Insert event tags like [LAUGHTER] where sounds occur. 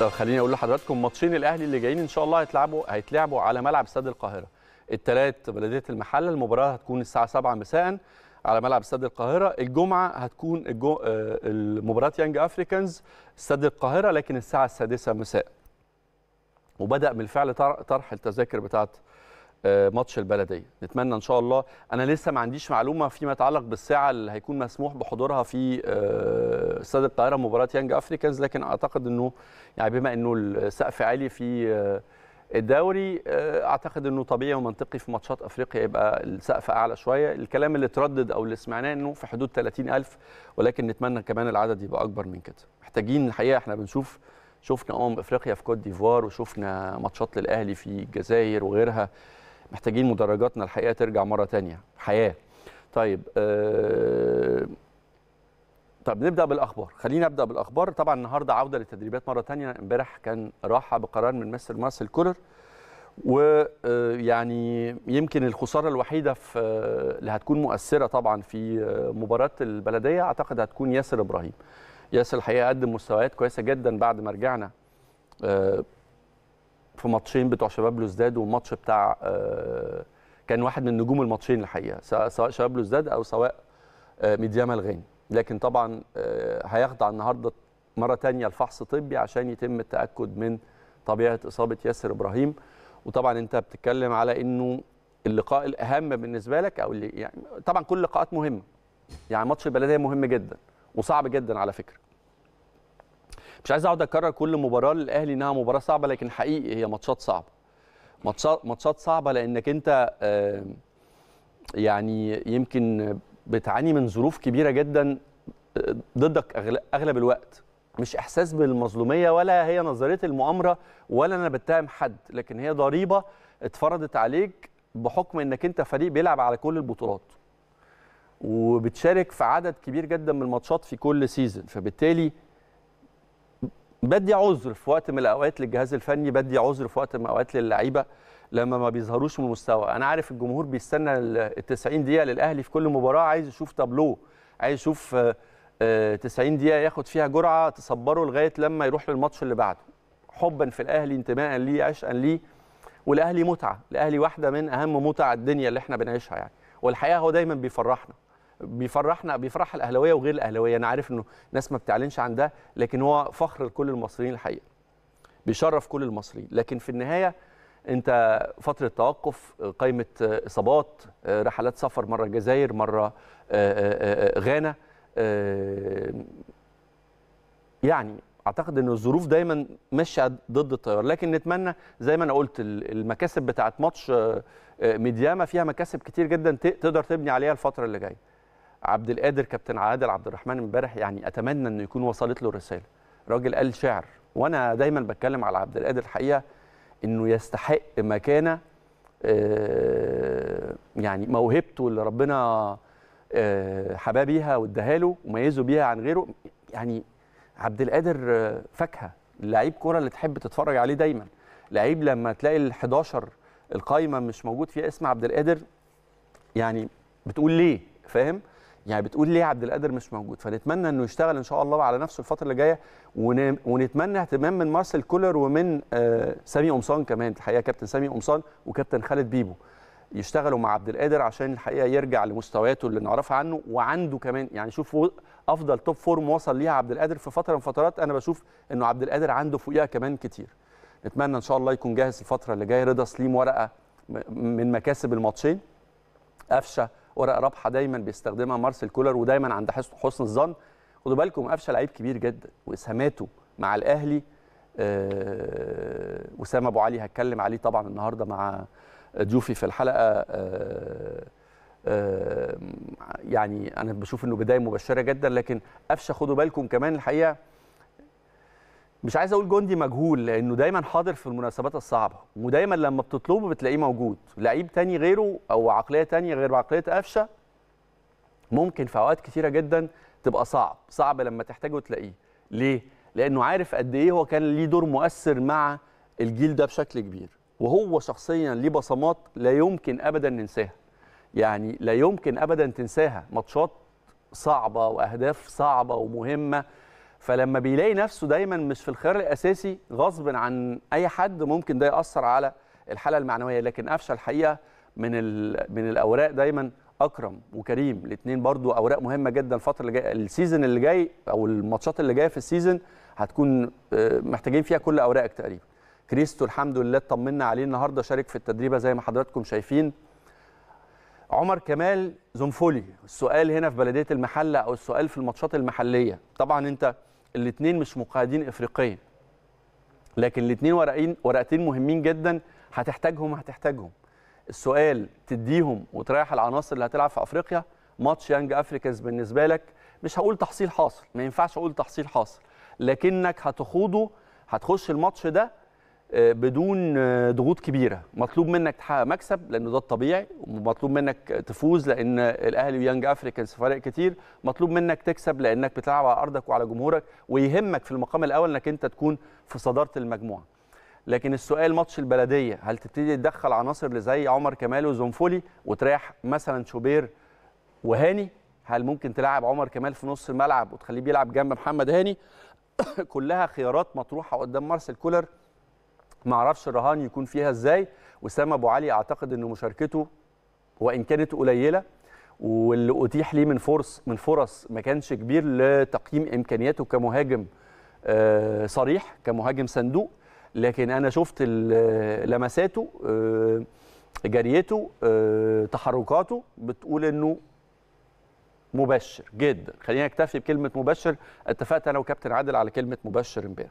طب خليني اقول لحضراتكم ماتشين الاهلي اللي جايين ان شاء الله هيتلعبوا هيتلعبوا على ملعب استاد القاهره الثلاث بلديه المحله المباراه هتكون الساعه 7 مساء على ملعب استاد القاهره الجمعه هتكون الجو... مباراه يانج افريكانز استاد القاهره لكن الساعه السادسة مساء وبدا بالفعل طرح التذاكر بتاعت آه، ماتش البلديه نتمنى ان شاء الله انا لسه ما عنديش معلومه فيما يتعلق بالساعه اللي هيكون مسموح بحضورها في آه، استاد القاهره مباراه يانج افريكانز لكن اعتقد انه يعني بما انه السقف عالي في آه، الدوري اعتقد انه طبيعي ومنطقي في ماتشات افريقيا يبقى السقف اعلى شويه الكلام اللي اتردد او اللي سمعناه انه في حدود 30000 ولكن نتمنى كمان العدد يبقى اكبر من كده محتاجين الحقيقه احنا بنشوف شفنا امم افريقيا في كوت ديفوار وشفنا ماتشات للاهلي في الجزائر وغيرها محتاجين مدرجاتنا الحقيقه ترجع مره ثانيه حياه طيب آه طب نبدا بالاخبار خلينا ابدا بالاخبار طبعا النهارده عوده للتدريبات مره ثانيه امبارح كان راحه بقرار من مستر مارسل كولر ويعني آه، يمكن الخساره الوحيده في آه، اللي هتكون مؤثره طبعا في آه، مباراه البلديه اعتقد هتكون ياسر ابراهيم ياسر الحقيقه قدم مستويات كويسه جدا بعد ما رجعنا في ماتشين بتوع شباب لوزداد والماتش بتاع آه، كان واحد من نجوم الماتشين الحقيقه سواء شباب لوزداد او سواء آه، ميدياما الغاني لكن طبعا آه، هيخضع النهارده مره ثانيه لفحص طبي عشان يتم التاكد من طبيعه اصابه ياسر ابراهيم وطبعا انت بتتكلم على انه اللقاء الاهم بالنسبه لك او اللي يعني طبعا كل اللقاءات مهمه يعني ماتش البلديه مهم جدا وصعب جدا على فكره مش عايز اقعد اكرر كل مباراه للاهلي انها مباراه صعبه لكن حقيقي هي ماتشات صعبه ماتشات صعبه لانك انت يعني يمكن بتعاني من ظروف كبيره جدا آه، ضدك اغلب الوقت مش احساس بالمظلوميه ولا هي نظريه المؤامره ولا انا بتهم حد لكن هي ضريبه اتفرضت عليك بحكم انك انت فريق بيلعب على كل البطولات وبتشارك في عدد كبير جدا من الماتشات في كل سيزون فبالتالي بدي عذر في وقت من الاوقات للجهاز الفني بدي عذر في وقت من الاوقات للعيبه لما ما بيظهروش من المستوى انا عارف الجمهور بيستنى ال 90 دقيقه للاهلي في كل مباراه عايز يشوف تابلو عايز يشوف 90 آه، آه، دقيقه ياخد فيها جرعه تصبره لغايه لما يروح للماتش اللي بعده حبا في الاهلي انتماء ليه عشقا ليه والاهلي متعه الاهلي واحده من اهم متع الدنيا اللي احنا بنعيشها يعني والحقيقه هو دايما بيفرحنا بيفرحنا بيفرح الاهلاويه وغير الاهلاويه انا عارف انه ناس ما بتعلنش عن ده لكن هو فخر لكل المصريين الحقيقه بيشرف كل المصريين لكن في النهايه انت فتره توقف قائمه اصابات رحلات سفر مره الجزائر مره آه، آه، آه، غانا يعني اعتقد ان الظروف دايما ماشيه ضد التيار لكن نتمنى زي ما انا قلت المكاسب بتاعه ماتش ميدياما فيها مكاسب كتير جدا تقدر تبني عليها الفتره اللي جايه عبد القادر كابتن عادل عبد الرحمن امبارح يعني اتمنى انه يكون وصلت له الرساله راجل قال شعر وانا دايما بتكلم على عبد القادر الحقيقه انه يستحق مكانه آه، يعني موهبته اللي ربنا آه، حباه بيها واداها له وميزه بيها عن غيره يعني عبد القادر فاكهه لعيب كوره اللي تحب تتفرج عليه دايما لعيب لما تلاقي ال 11 القايمه مش موجود فيها اسم عبد القادر يعني بتقول ليه فاهم يعني بتقول ليه عبد القادر مش موجود فنتمنى انه يشتغل ان شاء الله على نفسه الفتره اللي جايه ونتمنى اهتمام من مارسيل كولر ومن آه، سامي قمصان كمان الحقيقه كابتن سامي قمصان وكابتن خالد بيبو يشتغلوا مع عبد القادر عشان الحقيقه يرجع لمستوياته اللي نعرفها عنه وعنده كمان يعني شوف افضل توب فورم وصل ليها عبد القادر في فتره من فترات انا بشوف انه عبد القادر عنده فوقيها كمان كتير نتمنى ان شاء الله يكون جاهز الفتره اللي جايه رضا سليم ورقه من مكاسب الماتشين قفشه ورق رابحه دايما بيستخدمها مارسيل كولر ودايما عند حسن الظن خدوا بالكم قفشه لعيب كبير جدا واسهاماته مع الاهلي اسامه وسام ابو علي هتكلم عليه طبعا النهارده مع ضيوفي في الحلقه آه، آه، يعني انا بشوف انه بدايه مبشره جدا لكن قفشه خدوا بالكم كمان الحقيقه مش عايز اقول جندي مجهول لانه دايما حاضر في المناسبات الصعبه ودايما لما بتطلبه بتلاقيه موجود لعيب تاني غيره او عقليه تانية غير عقليه قفشه ممكن في اوقات كتيره جدا تبقى صعب صعب لما تحتاجه تلاقيه ليه لانه عارف قد ايه هو كان ليه دور مؤثر مع الجيل ده بشكل كبير وهو شخصيا ليه بصمات لا يمكن ابدا ننساها يعني لا يمكن ابدا تنساها ماتشات صعبه واهداف صعبه ومهمه فلما بيلاقي نفسه دايما مش في الخيار الاساسي غصب عن اي حد ممكن ده ياثر على الحاله المعنويه لكن افشل الحقيقه من من الاوراق دايما اكرم وكريم الاثنين برضو اوراق مهمه جدا الفتره اللي جايه السيزون اللي جاي او الماتشات اللي جايه في السيزون هتكون آه، محتاجين فيها كل اوراقك تقريبا كريستو الحمد لله اطمنا عليه النهارده شارك في التدريبه زي ما حضراتكم شايفين عمر كمال زنفولي السؤال هنا في بلديه المحله او السؤال في الماتشات المحليه طبعا انت الاثنين مش مقاعدين افريقيا لكن الاثنين ورقين ورقتين مهمين جدا هتحتاجهم هتحتاجهم السؤال تديهم وتريح العناصر اللي هتلعب في افريقيا ماتش يانج افريكاز بالنسبه لك مش هقول تحصيل حاصل ما ينفعش اقول تحصيل حاصل لكنك هتخوضه هتخش الماتش ده آه، بدون آه، ضغوط كبيره مطلوب منك تحقق مكسب لانه ده الطبيعي ومطلوب منك تفوز لان الاهلي ويانج افريكانز فرق كتير مطلوب منك تكسب لانك بتلعب على ارضك وعلى جمهورك ويهمك في المقام الاول انك انت تكون في صداره المجموعه لكن السؤال ماتش البلديه هل تبتدي تدخل عناصر زي عمر كمال وزنفولي وتريح مثلا شوبير وهاني هل ممكن تلعب عمر كمال في نص الملعب وتخليه بيلعب جنب محمد هاني [COUGHS] كلها خيارات مطروحه قدام مارسيل كولر ما اعرفش الرهان يكون فيها ازاي وسام ابو علي اعتقد ان مشاركته وان كانت قليله واللي اتيح ليه من فرص من فرص ما كانش كبير لتقييم امكانياته كمهاجم آه، صريح كمهاجم صندوق لكن انا شفت لمساته آه، جريته آه، تحركاته بتقول انه مبشر جدا خلينا اكتفي بكلمه مبشر اتفقت انا وكابتن عادل على كلمه مبشر امبارح